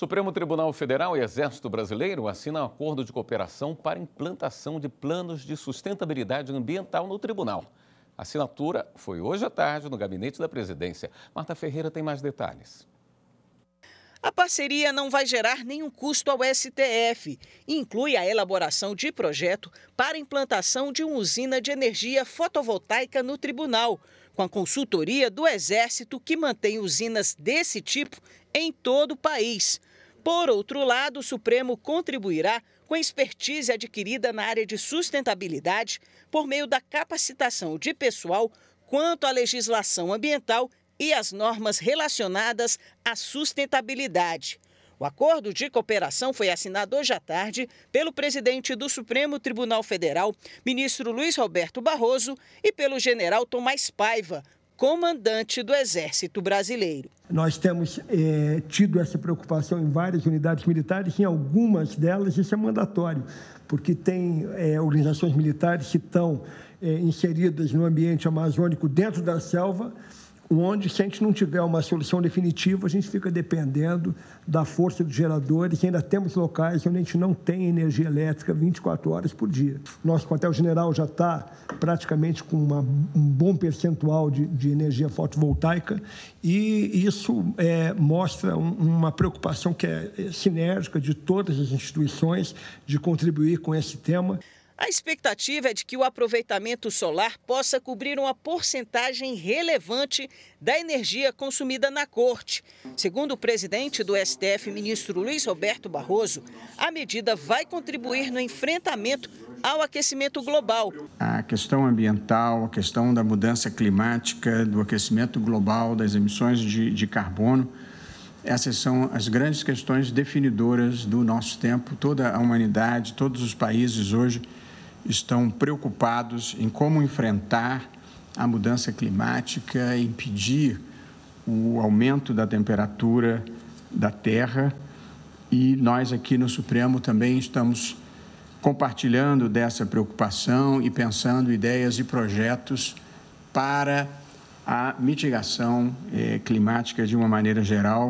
Supremo Tribunal Federal e Exército Brasileiro assinam acordo de cooperação para implantação de planos de sustentabilidade ambiental no tribunal. A assinatura foi hoje à tarde no gabinete da presidência. Marta Ferreira tem mais detalhes. A parceria não vai gerar nenhum custo ao STF e inclui a elaboração de projeto para implantação de uma usina de energia fotovoltaica no tribunal, com a consultoria do Exército que mantém usinas desse tipo em todo o país. Por outro lado, o Supremo contribuirá com a expertise adquirida na área de sustentabilidade por meio da capacitação de pessoal quanto à legislação ambiental e às normas relacionadas à sustentabilidade. O acordo de cooperação foi assinado hoje à tarde pelo presidente do Supremo Tribunal Federal, ministro Luiz Roberto Barroso, e pelo general Tomás Paiva, comandante do Exército Brasileiro. Nós temos é, tido essa preocupação em várias unidades militares, em algumas delas isso é mandatório, porque tem é, organizações militares que estão é, inseridas no ambiente amazônico dentro da selva onde, se a gente não tiver uma solução definitiva, a gente fica dependendo da força dos geradores, ainda temos locais onde a gente não tem energia elétrica 24 horas por dia. Nosso quartel general já está praticamente com uma, um bom percentual de, de energia fotovoltaica e isso é, mostra um, uma preocupação que é sinérgica de todas as instituições de contribuir com esse tema. A expectativa é de que o aproveitamento solar possa cobrir uma porcentagem relevante da energia consumida na corte. Segundo o presidente do STF, ministro Luiz Roberto Barroso, a medida vai contribuir no enfrentamento ao aquecimento global. A questão ambiental, a questão da mudança climática, do aquecimento global, das emissões de, de carbono, essas são as grandes questões definidoras do nosso tempo. Toda a humanidade, todos os países hoje estão preocupados em como enfrentar a mudança climática e impedir o aumento da temperatura da Terra. E nós aqui no Supremo também estamos compartilhando dessa preocupação e pensando ideias e projetos para a mitigação eh, climática de uma maneira geral